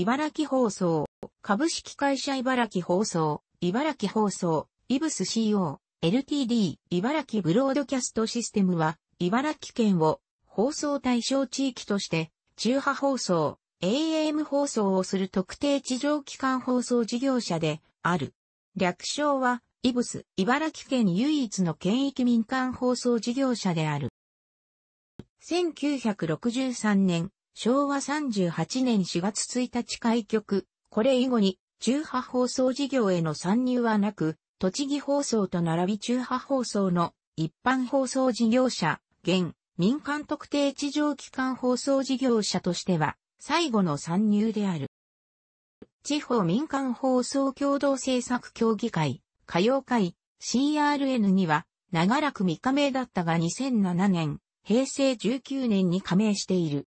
茨城放送、株式会社茨城放送、茨城放送、イブス CO、LTD、茨城ブロードキャストシステムは、茨城県を放送対象地域として、中波放送、AM 放送をする特定地上機関放送事業者である。略称は、イブス、茨城県唯一の県域民間放送事業者である。1963年、昭和38年4月1日開局、これ以後に中波放送事業への参入はなく、栃木放送と並び中波放送の一般放送事業者、現民間特定地上機関放送事業者としては最後の参入である。地方民間放送共同制作協議会、歌謡会、CRN には長らく未加盟だったが2007年、平成19年に加盟している。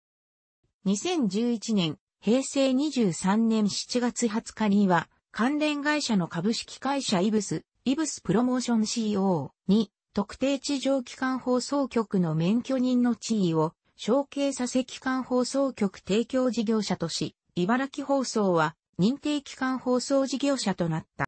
2011年、平成23年7月20日には、関連会社の株式会社イブス、イブスプロモーション CO に、特定地上機関放送局の免許人の地位を、承継させ機関放送局提供事業者とし、茨城放送は認定機関放送事業者となった。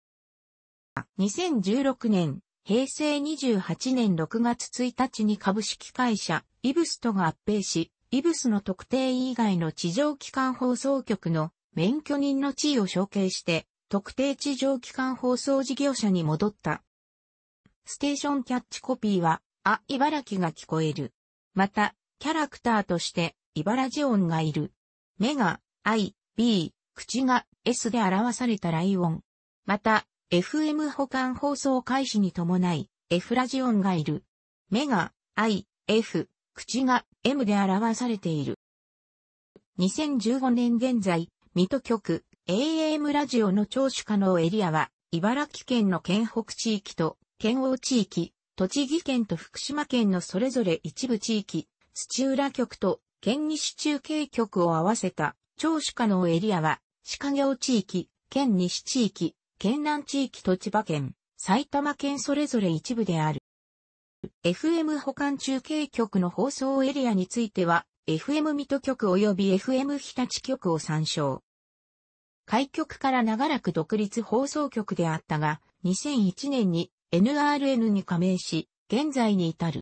2016年、平成28年6月1日に株式会社、イブスとが合併し、イブスの特定以外の地上機関放送局の免許人の地位を承継して、特定地上機関放送事業者に戻った。ステーションキャッチコピーは、あ、茨城が聞こえる。また、キャラクターとして、茨城音がいる。目が、I、B、口が S で表されたライオン。また、FM 保管放送開始に伴い、F ラジオンがいる。目が、I、F、口が M で表されている。2015年現在、水戸局 AM ラジオの聴取可能エリアは、茨城県の県北地域と県央地域、栃木県と福島県のそれぞれ一部地域、土浦局と県西中継局を合わせた聴取可能エリアは、鹿科業地域、県西地域、県南地域と千葉県、埼玉県それぞれ一部である。FM 保管中継局の放送エリアについては、FM 水戸局及び FM 日立局を参照。開局から長らく独立放送局であったが、2001年に NRN に加盟し、現在に至る。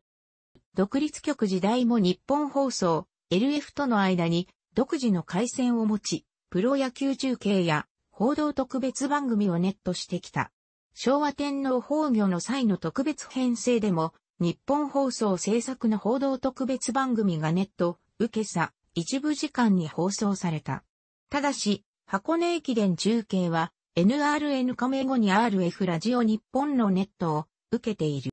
独立局時代も日本放送、LF との間に独自の回線を持ち、プロ野球中継や報道特別番組をネットしてきた。昭和天皇崩御の際の特別編成でも日本放送制作の報道特別番組がネット、受けさ、一部時間に放送された。ただし、箱根駅伝中継は、NRN 加盟後に RF ラジオ日本のネットを受けている。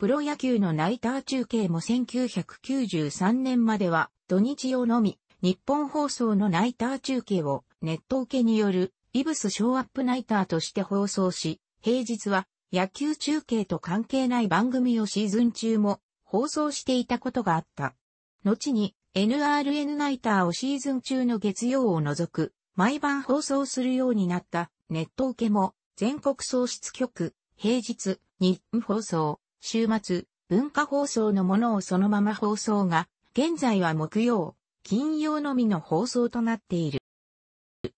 プロ野球のナイター中継も1993年までは土日用のみ、日本放送のナイター中継をネット受けによるイブスショーアップナイターとして放送し、平日は野球中継と関係ない番組をシーズン中も放送していたことがあった。後に NRN ナイターをシーズン中の月曜を除く毎晩放送するようになったネット受けも全国創出局、平日、日放送、週末、文化放送のものをそのまま放送が、現在は木曜、金曜のみの放送となっている。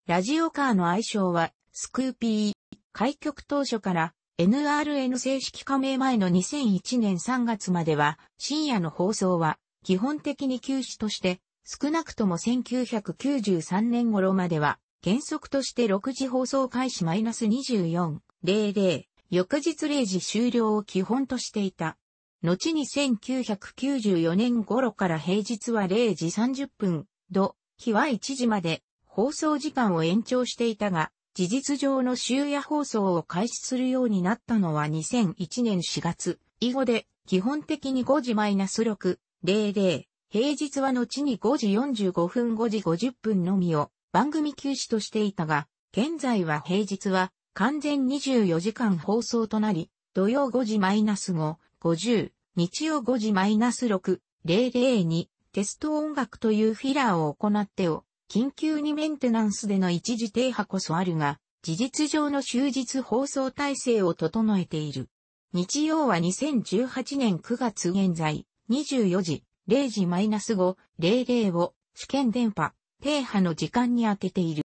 ラジオカーの愛称はスクーピー、開局当初から NRN 正式加盟前の2001年3月までは、深夜の放送は、基本的に休止として、少なくとも1993年頃までは、原則として6時放送開始 -24.00、翌日0時終了を基本としていた。後に1994年頃から平日は0時30分、度、日は1時まで、放送時間を延長していたが、事実上の終夜放送を開始するようになったのは2001年4月以後で、基本的に5時マイナス6、00、平日は後に5時45分5時50分のみを番組休止としていたが、現在は平日は完全24時間放送となり、土曜5時マイナス5、50、日曜5時マイナス6、00にテスト音楽というフィラーを行ってを緊急にメンテナンスでの一時停波こそあるが、事実上の終日放送体制を整えている。日曜は2018年9月現在、24時、0時マイナス -5、00を主権電波、停波の時間に当てている。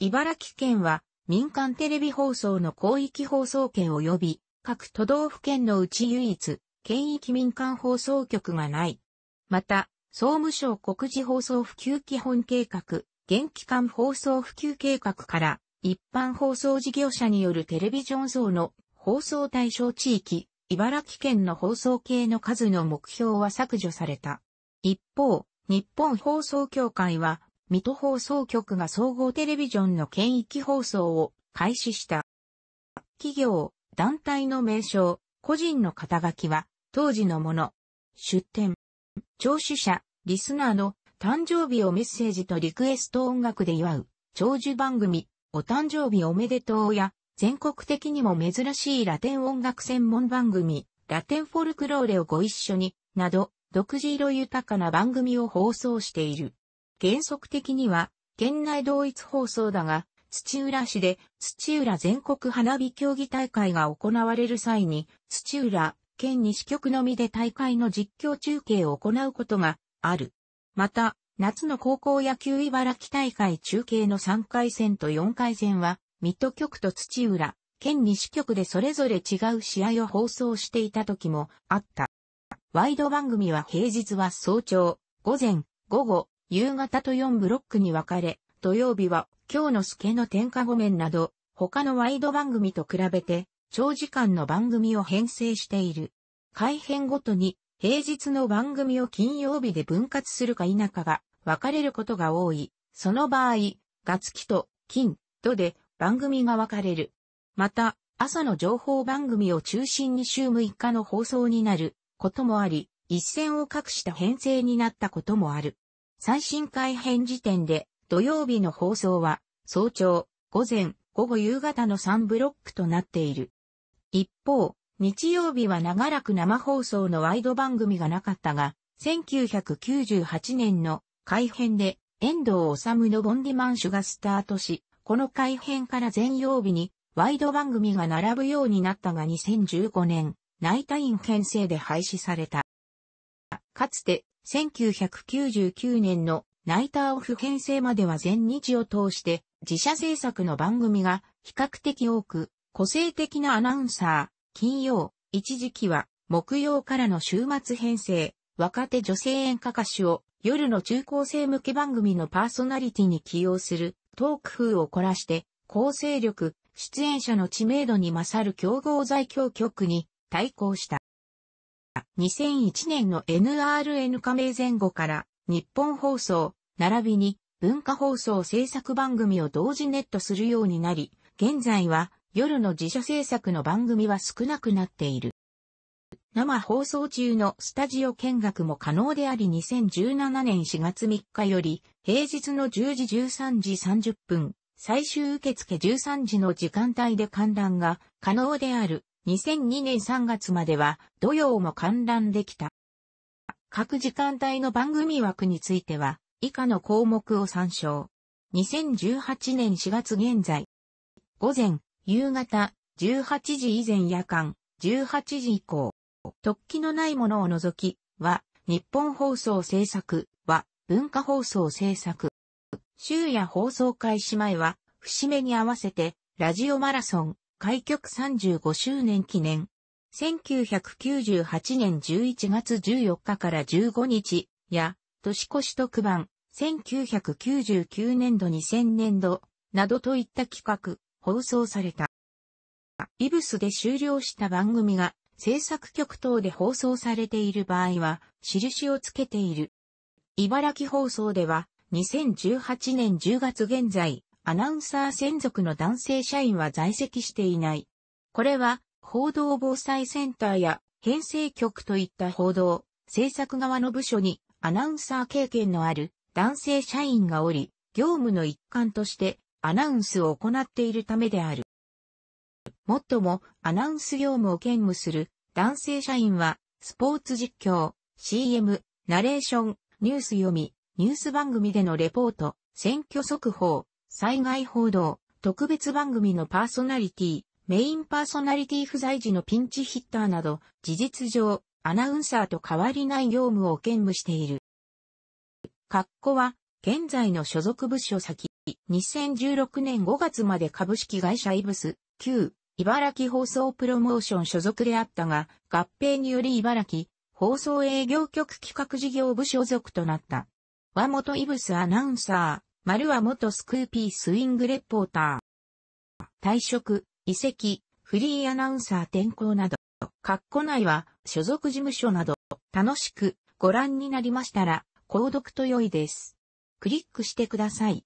茨城県は民間テレビ放送の広域放送権及び各都道府県のうち唯一、県域民間放送局がない。また、総務省告示放送普及基本計画、現期間放送普及計画から、一般放送事業者によるテレビジョン層の放送対象地域、茨城県の放送系の数の目標は削除された。一方、日本放送協会は、水戸放送局が総合テレビジョンの県域放送を開始した。企業、団体の名称、個人の肩書きは、当時のもの。出展。聴取者、リスナーの誕生日をメッセージとリクエスト音楽で祝う、長寿番組、お誕生日おめでとうや、全国的にも珍しいラテン音楽専門番組、ラテンフォルクローレをご一緒に、など、独自色豊かな番組を放送している。原則的には、県内同一放送だが、土浦市で土浦全国花火競技大会が行われる際に、土浦県西局のみで大会の実況中継を行うことがある。また、夏の高校野球茨城大会中継の3回戦と4回戦は、水戸局と土浦、県西局でそれぞれ違う試合を放送していた時もあった。ワイド番組は平日は早朝、午前、午後、夕方と4ブロックに分かれ、土曜日は今日の助の天下御免など、他のワイド番組と比べて長時間の番組を編成している。改編ごとに平日の番組を金曜日で分割するか否かが分かれることが多い。その場合、月期と金、とで番組が分かれる。また、朝の情報番組を中心に週6日の放送になることもあり、一線を画した編成になったこともある。最新改編時点で土曜日の放送は早朝、午前、午後夕方の3ブロックとなっている。一方、日曜日は長らく生放送のワイド番組がなかったが、1998年の改編で遠藤治のボンディマンシュがスタートし、この改編から全曜日にワイド番組が並ぶようになったが2015年、ナイタイン編成で廃止された。かつて、1999年のナイターオフ編成までは全日を通して自社制作の番組が比較的多く、個性的なアナウンサー、金曜、一時期は、木曜からの週末編成、若手女性演歌歌手を夜の中高生向け番組のパーソナリティに起用するトーク風を凝らして、構成力、出演者の知名度に勝る競合在京局に対抗した。2001年の NRN 加盟前後から日本放送、並びに文化放送制作番組を同時ネットするようになり、現在は夜の自社制作の番組は少なくなっている。生放送中のスタジオ見学も可能であり2017年4月3日より平日の10時13時30分、最終受付13時の時間帯で観覧が可能である2002年3月までは土曜も観覧できた。各時間帯の番組枠については以下の項目を参照。2018年4月現在、午前夕方、18時以前夜間、18時以降。突起のないものを除き、は、日本放送制作、は、文化放送制作。週夜放送開始前は、節目に合わせて、ラジオマラソン、開局35周年記念。1998年11月14日から15日、や、年越し特番、1999年度2000年度、などといった企画。放送された。イブスで終了した番組が制作局等で放送されている場合は印をつけている。茨城放送では2018年10月現在、アナウンサー専属の男性社員は在籍していない。これは報道防災センターや編成局といった報道、制作側の部署にアナウンサー経験のある男性社員がおり、業務の一環としてアナウンスを行っているためである。もっとも、アナウンス業務を兼務する男性社員は、スポーツ実況、CM、ナレーション、ニュース読み、ニュース番組でのレポート、選挙速報、災害報道、特別番組のパーソナリティ、メインパーソナリティ不在時のピンチヒッターなど、事実上、アナウンサーと変わりない業務を兼務している。格好は、現在の所属部署先、2016年5月まで株式会社イブス、旧、茨城放送プロモーション所属であったが、合併により茨城、放送営業局企画事業部所属となった。和元イブスアナウンサー、丸は元スクーピースイングレポーター。退職、移籍、フリーアナウンサー転校など、括弧内は所属事務所など、楽しくご覧になりましたら、購読と良いです。クリックしてください。